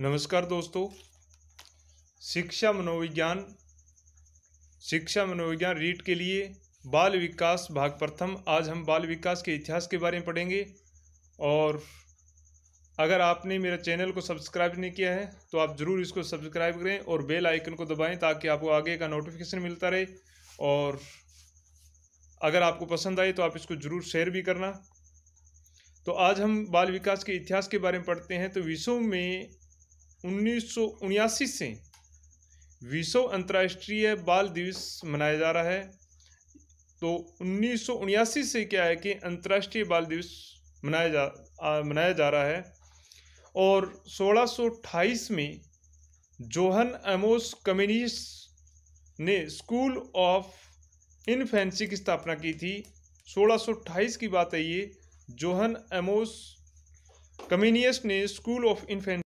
नमस्कार दोस्तों शिक्षा मनोविज्ञान शिक्षा मनोविज्ञान रीट के लिए बाल विकास भाग प्रथम आज हम बाल विकास के इतिहास के बारे में पढ़ेंगे और अगर आपने मेरा चैनल को सब्सक्राइब नहीं किया है तो आप ज़रूर इसको सब्सक्राइब करें और बेल आइकन को दबाएं ताकि आपको आगे का नोटिफिकेशन मिलता रहे और अगर आपको पसंद आए तो आप इसको ज़रूर शेयर भी करना तो आज हम बाल विकास के इतिहास के बारे में पढ़ते हैं तो विश्व में उन्नीस से विश्व अंतर्राष्ट्रीय बाल दिवस मनाया जा रहा है तो उन्नीस से क्या है कि अंतर्राष्ट्रीय बाल दिवस मनाया जा आ, मनाया जा रहा है और 1628 में जोहन एमोस कम्युनिस ने स्कूल ऑफ इनफेंसी की स्थापना की थी 1628 की बात है ये जोहन एमोस कम्युनियस ने स्कूल ऑफ इन्फेंसी